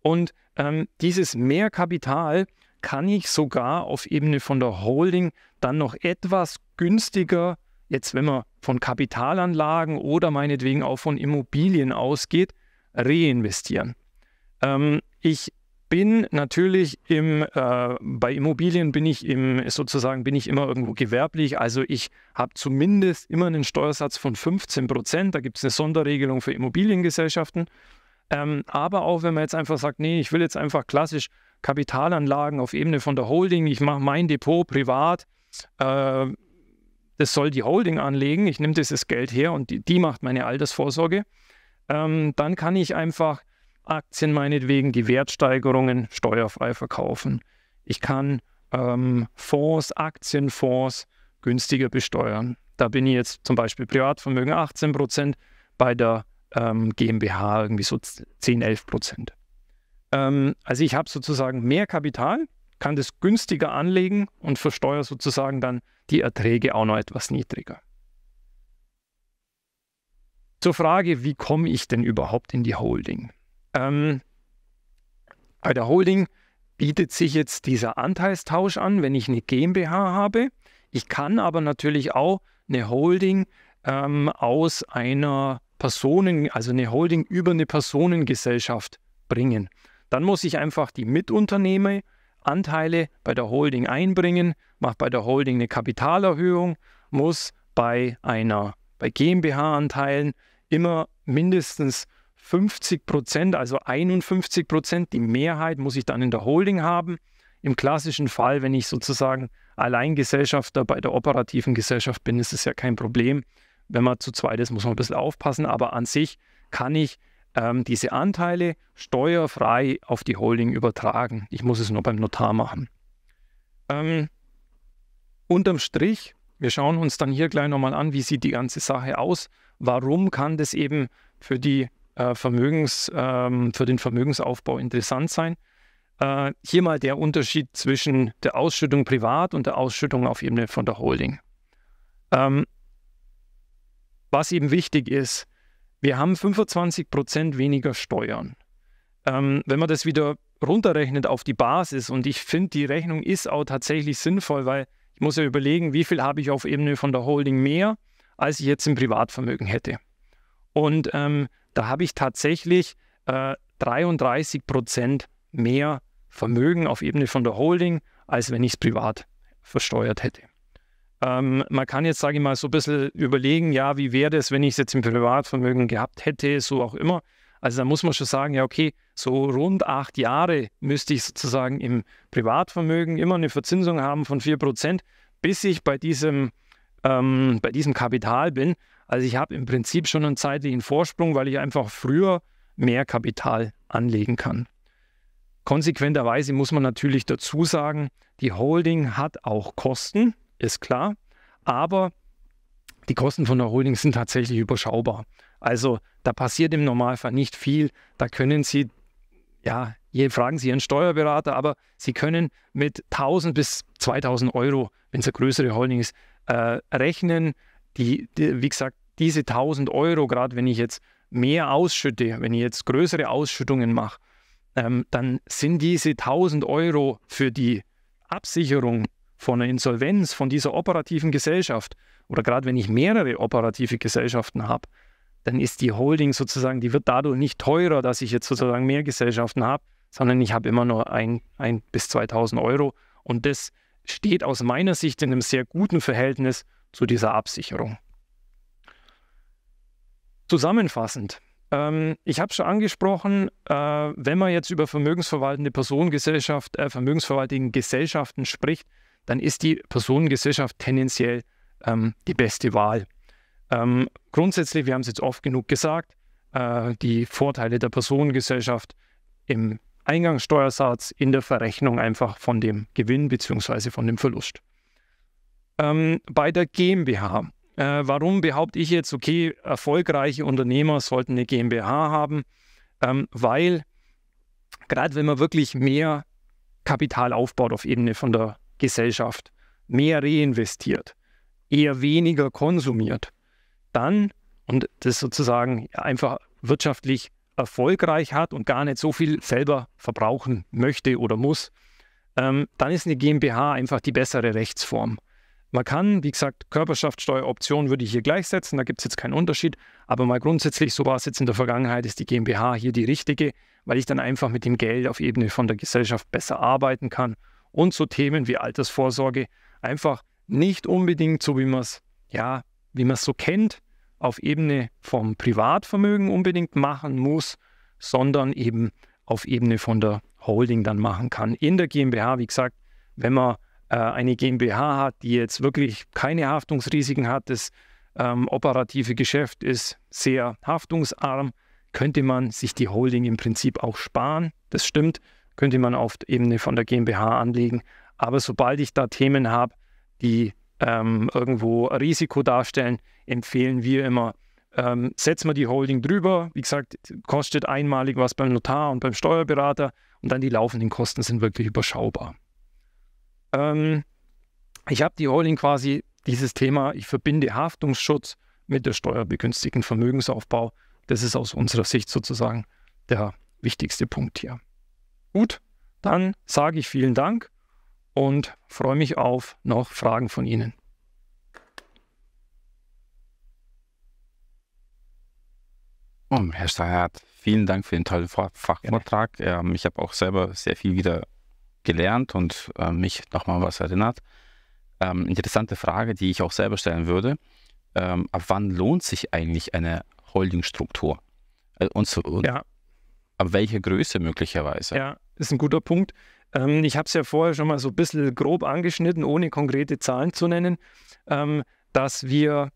Und ähm, dieses mehr Kapital kann ich sogar auf Ebene von der Holding dann noch etwas günstiger, jetzt wenn man von Kapitalanlagen oder meinetwegen auch von Immobilien ausgeht, reinvestieren. Ähm, ich bin natürlich im, äh, bei Immobilien bin ich im, sozusagen bin ich immer irgendwo gewerblich. Also ich habe zumindest immer einen Steuersatz von 15 Prozent. Da gibt es eine Sonderregelung für Immobiliengesellschaften. Ähm, aber auch wenn man jetzt einfach sagt, nee, ich will jetzt einfach klassisch Kapitalanlagen auf Ebene von der Holding, ich mache mein Depot privat, äh, das soll die Holding anlegen, ich nehme dieses Geld her und die, die macht meine Altersvorsorge ähm, dann kann ich einfach Aktien meinetwegen die Wertsteigerungen steuerfrei verkaufen. Ich kann ähm, Fonds, Aktienfonds günstiger besteuern. Da bin ich jetzt zum Beispiel Privatvermögen 18 Prozent, bei der ähm, GmbH irgendwie so 10, 11 Prozent. Ähm, also ich habe sozusagen mehr Kapital, kann das günstiger anlegen und versteuere sozusagen dann die Erträge auch noch etwas niedriger. Zur Frage, wie komme ich denn überhaupt in die Holding? Ähm, bei der Holding bietet sich jetzt dieser Anteilstausch an, wenn ich eine GmbH habe. Ich kann aber natürlich auch eine Holding ähm, aus einer Personen, also eine Holding über eine Personengesellschaft bringen. Dann muss ich einfach die Mitunternehmer Anteile bei der Holding einbringen, mache bei der Holding eine Kapitalerhöhung, muss bei einer bei GmbH-Anteilen immer mindestens 50 Prozent, also 51 Prozent. Die Mehrheit muss ich dann in der Holding haben. Im klassischen Fall, wenn ich sozusagen Alleingesellschafter bei der operativen Gesellschaft bin, ist es ja kein Problem. Wenn man zu zweit ist, muss man ein bisschen aufpassen. Aber an sich kann ich ähm, diese Anteile steuerfrei auf die Holding übertragen. Ich muss es nur beim Notar machen. Ähm, unterm Strich, wir schauen uns dann hier gleich nochmal an, wie sieht die ganze Sache aus warum kann das eben für, die, äh, Vermögens, ähm, für den Vermögensaufbau interessant sein. Äh, hier mal der Unterschied zwischen der Ausschüttung privat und der Ausschüttung auf Ebene von der Holding. Ähm, was eben wichtig ist, wir haben 25 Prozent weniger Steuern. Ähm, wenn man das wieder runterrechnet auf die Basis, und ich finde, die Rechnung ist auch tatsächlich sinnvoll, weil ich muss ja überlegen, wie viel habe ich auf Ebene von der Holding mehr als ich jetzt im Privatvermögen hätte. Und ähm, da habe ich tatsächlich äh, 33 Prozent mehr Vermögen auf Ebene von der Holding, als wenn ich es privat versteuert hätte. Ähm, man kann jetzt, sage ich mal, so ein bisschen überlegen, ja, wie wäre das, wenn ich es jetzt im Privatvermögen gehabt hätte, so auch immer. Also da muss man schon sagen, ja, okay, so rund acht Jahre müsste ich sozusagen im Privatvermögen immer eine Verzinsung haben von 4%, bis ich bei diesem ähm, bei diesem Kapital bin. Also ich habe im Prinzip schon einen zeitlichen Vorsprung, weil ich einfach früher mehr Kapital anlegen kann. Konsequenterweise muss man natürlich dazu sagen, die Holding hat auch Kosten, ist klar, aber die Kosten von der Holding sind tatsächlich überschaubar. Also da passiert im Normalfall nicht viel. Da können Sie, ja, hier fragen Sie Ihren Steuerberater, aber Sie können mit 1000 bis 2000 Euro, wenn es eine größere Holding ist, äh, rechnen. Die, die, wie gesagt, diese 1000 Euro, gerade wenn ich jetzt mehr ausschütte, wenn ich jetzt größere Ausschüttungen mache, ähm, dann sind diese 1000 Euro für die Absicherung von einer Insolvenz, von dieser operativen Gesellschaft oder gerade wenn ich mehrere operative Gesellschaften habe, dann ist die Holding sozusagen, die wird dadurch nicht teurer, dass ich jetzt sozusagen mehr Gesellschaften habe, sondern ich habe immer nur ein, ein bis 2000 Euro und das ist steht aus meiner Sicht in einem sehr guten Verhältnis zu dieser Absicherung. Zusammenfassend, ähm, ich habe schon angesprochen, äh, wenn man jetzt über vermögensverwaltende Personengesellschaft, äh, vermögensverwaltende Gesellschaften spricht, dann ist die Personengesellschaft tendenziell ähm, die beste Wahl. Ähm, grundsätzlich, wir haben es jetzt oft genug gesagt, äh, die Vorteile der Personengesellschaft im Eingangssteuersatz in der Verrechnung einfach von dem Gewinn bzw. von dem Verlust. Ähm, bei der GmbH. Äh, warum behaupte ich jetzt, okay, erfolgreiche Unternehmer sollten eine GmbH haben? Ähm, weil gerade wenn man wirklich mehr Kapital aufbaut auf Ebene von der Gesellschaft, mehr reinvestiert, eher weniger konsumiert, dann, und das sozusagen einfach wirtschaftlich erfolgreich hat und gar nicht so viel selber verbrauchen möchte oder muss, ähm, dann ist eine GmbH einfach die bessere Rechtsform. Man kann, wie gesagt, Körperschaftsteueroption würde ich hier gleichsetzen, da gibt es jetzt keinen Unterschied, aber mal grundsätzlich, so war es jetzt in der Vergangenheit, ist die GmbH hier die richtige, weil ich dann einfach mit dem Geld auf Ebene von der Gesellschaft besser arbeiten kann und so Themen wie Altersvorsorge einfach nicht unbedingt so, wie man es ja, wie man es so kennt, auf Ebene vom Privatvermögen unbedingt machen muss, sondern eben auf Ebene von der Holding dann machen kann. In der GmbH, wie gesagt, wenn man äh, eine GmbH hat, die jetzt wirklich keine Haftungsrisiken hat, das ähm, operative Geschäft ist sehr haftungsarm, könnte man sich die Holding im Prinzip auch sparen. Das stimmt, könnte man auf Ebene von der GmbH anlegen. Aber sobald ich da Themen habe, die ähm, irgendwo Risiko darstellen, empfehlen wir immer, ähm, setzt man die Holding drüber. Wie gesagt, kostet einmalig was beim Notar und beim Steuerberater und dann die laufenden Kosten sind wirklich überschaubar. Ähm, ich habe die Holding quasi dieses Thema, ich verbinde Haftungsschutz mit der steuerbegünstigten Vermögensaufbau. Das ist aus unserer Sicht sozusagen der wichtigste Punkt hier. Gut, dann sage ich vielen Dank und freue mich auf noch Fragen von Ihnen. Oh, Herr Steinhardt, vielen Dank für den tollen Fachvortrag. Ähm, ich habe auch selber sehr viel wieder gelernt und äh, mich nochmal was erinnert. Ähm, interessante Frage, die ich auch selber stellen würde. Ähm, ab wann lohnt sich eigentlich eine Holdingstruktur? Äh, und zu, und ja. Ab welcher Größe möglicherweise? Ja, ist ein guter Punkt. Ähm, ich habe es ja vorher schon mal so ein bisschen grob angeschnitten, ohne konkrete Zahlen zu nennen, ähm, dass wir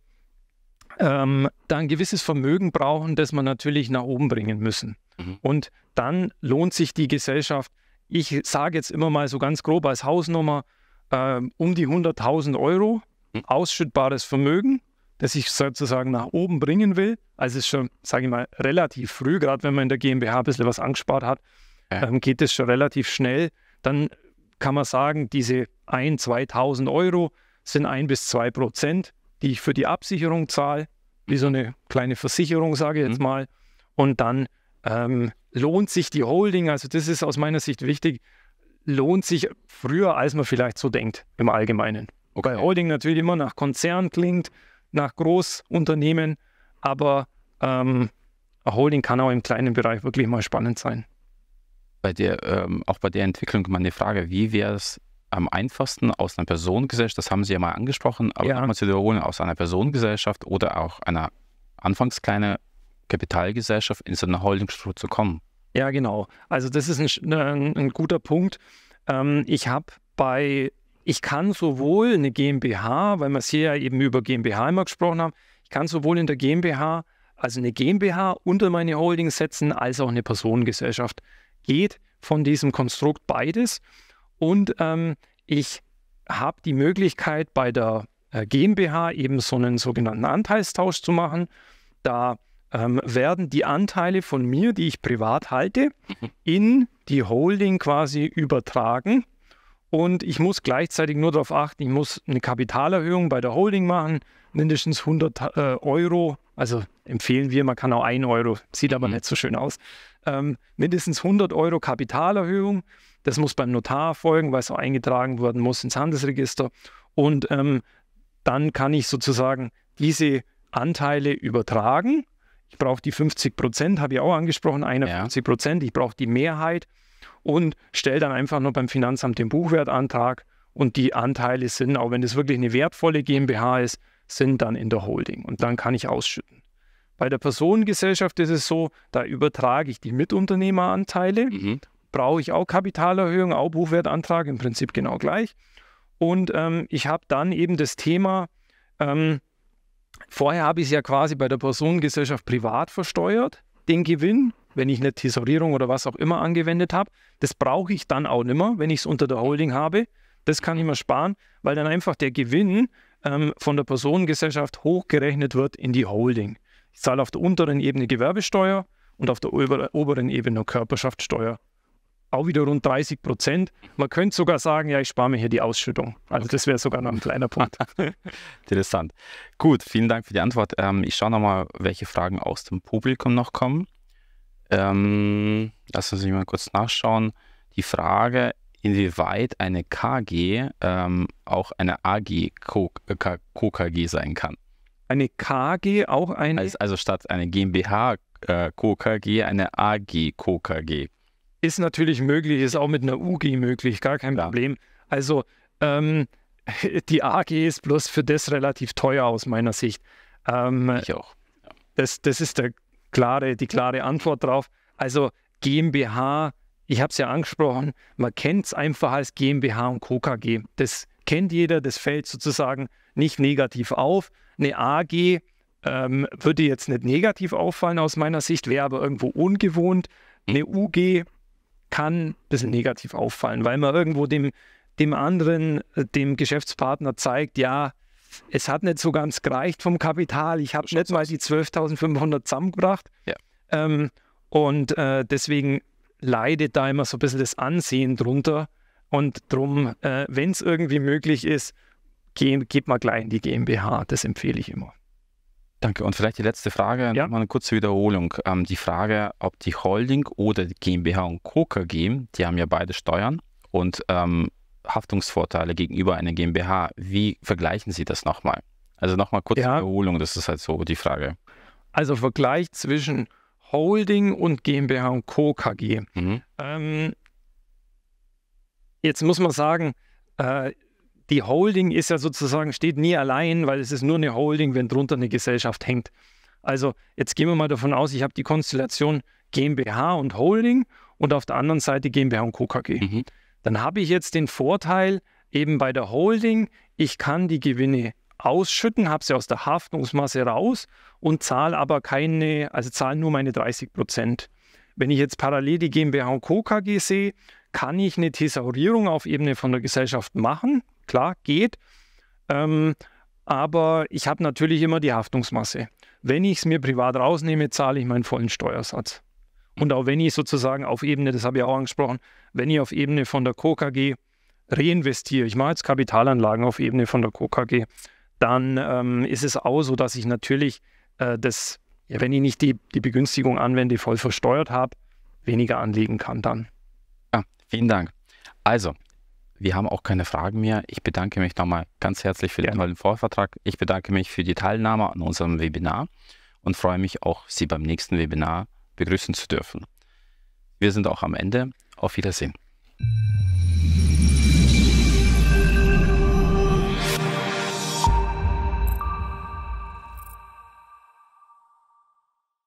ähm, da ein gewisses Vermögen brauchen, das wir natürlich nach oben bringen müssen. Mhm. Und dann lohnt sich die Gesellschaft, ich sage jetzt immer mal so ganz grob als Hausnummer, ähm, um die 100.000 Euro mhm. ausschüttbares Vermögen, das ich sozusagen nach oben bringen will. Also es ist schon, sage ich mal, relativ früh, gerade wenn man in der GmbH ein bisschen was angespart hat, ja. ähm, geht es schon relativ schnell, dann kann man sagen, diese 1.000, 2.000 Euro sind 1 bis 2 Prozent, die ich für die Absicherung zahle, wie so eine kleine Versicherung, sage ich jetzt mhm. mal. Und dann ähm, lohnt sich die Holding, also das ist aus meiner Sicht wichtig, lohnt sich früher, als man vielleicht so denkt im Allgemeinen. Okay. Bei Holding natürlich immer nach Konzern klingt, nach Großunternehmen, aber ähm, Holding kann auch im kleinen Bereich wirklich mal spannend sein bei der, ähm, auch bei der Entwicklung mal eine Frage, wie wäre es am einfachsten aus einer Personengesellschaft, das haben Sie ja mal angesprochen, aber ja. nochmal zu wiederholen, aus einer Personengesellschaft oder auch einer anfangs kleinen Kapitalgesellschaft in so eine Holdingstruktur zu kommen? Ja, genau. Also das ist ein, ne, ein, ein guter Punkt. Ähm, ich habe bei, ich kann sowohl eine GmbH, weil wir es hier ja eben über GmbH immer gesprochen haben, ich kann sowohl in der GmbH, also eine GmbH unter meine Holding setzen, als auch eine Personengesellschaft geht von diesem Konstrukt beides. Und ähm, ich habe die Möglichkeit, bei der äh, GmbH eben so einen sogenannten Anteilstausch zu machen. Da ähm, werden die Anteile von mir, die ich privat halte, *laughs* in die Holding quasi übertragen. Und ich muss gleichzeitig nur darauf achten, ich muss eine Kapitalerhöhung bei der Holding machen, mindestens 100 äh, Euro, also empfehlen wir, man kann auch 1 Euro, sieht aber mhm. nicht so schön aus, ähm, mindestens 100 Euro Kapitalerhöhung. Das muss beim Notar folgen, weil es auch eingetragen werden muss ins Handelsregister. Und ähm, dann kann ich sozusagen diese Anteile übertragen. Ich brauche die 50 Prozent, habe ich auch angesprochen, 51 Prozent. Ja. Ich brauche die Mehrheit und stelle dann einfach nur beim Finanzamt den Buchwertantrag und die Anteile sind, auch wenn es wirklich eine wertvolle GmbH ist, sind dann in der Holding und dann kann ich ausschütten. Bei der Personengesellschaft ist es so, da übertrage ich die Mitunternehmeranteile, mhm. brauche ich auch Kapitalerhöhung, auch Buchwertantrag, im Prinzip genau gleich. Und ähm, ich habe dann eben das Thema, ähm, vorher habe ich es ja quasi bei der Personengesellschaft privat versteuert, den Gewinn, wenn ich eine Tesorierung oder was auch immer angewendet habe. Das brauche ich dann auch nicht mehr, wenn ich es unter der Holding habe. Das kann ich mir sparen, weil dann einfach der Gewinn ähm, von der Personengesellschaft hochgerechnet wird in die Holding. Ich zahle auf der unteren Ebene Gewerbesteuer und auf der oberen Ebene Körperschaftssteuer. Auch wieder rund 30 Prozent. Man könnte sogar sagen, ja, ich spare mir hier die Ausschüttung. Also das wäre sogar noch ein kleiner Punkt. *laughs* Interessant. Gut, vielen Dank für die Antwort. Ähm, ich schaue nochmal, welche Fragen aus dem Publikum noch kommen. Ähm, lassen Sie mal kurz nachschauen. Die Frage inwieweit eine KG ähm, auch eine AG äh, KKG sein kann. Eine KG auch eine? Also, also statt eine GmbH äh, KKG eine AG KKG. Ist natürlich möglich, ist auch mit einer UG möglich, gar kein ja. Problem. Also ähm, *laughs* die AG ist bloß für das relativ teuer aus meiner Sicht. Ähm, ich auch. Ja. Das, das ist der klare, die klare Antwort drauf. Also GmbH ich habe es ja angesprochen, man kennt es einfach als GmbH und Co. KG. Das kennt jeder, das fällt sozusagen nicht negativ auf. Eine AG ähm, würde jetzt nicht negativ auffallen aus meiner Sicht, wäre aber irgendwo ungewohnt. Hm. Eine UG kann ein bisschen negativ auffallen, weil man irgendwo dem, dem anderen, äh, dem Geschäftspartner zeigt, ja, es hat nicht so ganz gereicht vom Kapital. Ich habe nicht mal die 12.500 zusammengebracht. Ja. Ähm, und äh, deswegen leidet da immer so ein bisschen das Ansehen drunter. Und drum, äh, wenn es irgendwie möglich ist, ge geht mal gleich in die GmbH. Das empfehle ich immer. Danke. Und vielleicht die letzte Frage, ja. mal eine kurze Wiederholung. Ähm, die Frage, ob die Holding oder die GmbH und Coca KG, die haben ja beide Steuern und ähm, Haftungsvorteile gegenüber einer GmbH. Wie vergleichen Sie das nochmal? Also nochmal kurz ja. Wiederholung, das ist halt so die Frage. Also Vergleich zwischen Holding und GmbH und Co. KG. Mhm. Ähm, jetzt muss man sagen, äh, die Holding ist ja sozusagen, steht nie allein, weil es ist nur eine Holding, wenn drunter eine Gesellschaft hängt. Also jetzt gehen wir mal davon aus, ich habe die Konstellation GmbH und Holding und auf der anderen Seite GmbH und Co. KG. Mhm. Dann habe ich jetzt den Vorteil, eben bei der Holding, ich kann die Gewinne ausschütten, habe sie aus der Haftungsmasse raus und zahle aber keine, also zahle nur meine 30 Prozent. Wenn ich jetzt parallel die GmbH und Co. KG sehe, kann ich eine Thesaurierung auf Ebene von der Gesellschaft machen. Klar, geht. Ähm, aber ich habe natürlich immer die Haftungsmasse. Wenn ich es mir privat rausnehme, zahle ich meinen vollen Steuersatz. Und auch wenn ich sozusagen auf Ebene, das habe ich auch angesprochen, wenn ich auf Ebene von der Co. KG reinvestiere, ich mache jetzt Kapitalanlagen auf Ebene von der Co. KG, dann ähm, ist es auch so, dass ich natürlich äh, das, ja, wenn ich nicht die, die Begünstigung anwende, voll versteuert habe, weniger anlegen kann dann. Ja, ah, vielen Dank. Also, wir haben auch keine Fragen mehr. Ich bedanke mich nochmal ganz herzlich für den Gerne. tollen Vorvertrag. Ich bedanke mich für die Teilnahme an unserem Webinar und freue mich auch, Sie beim nächsten Webinar begrüßen zu dürfen. Wir sind auch am Ende. Auf Wiedersehen.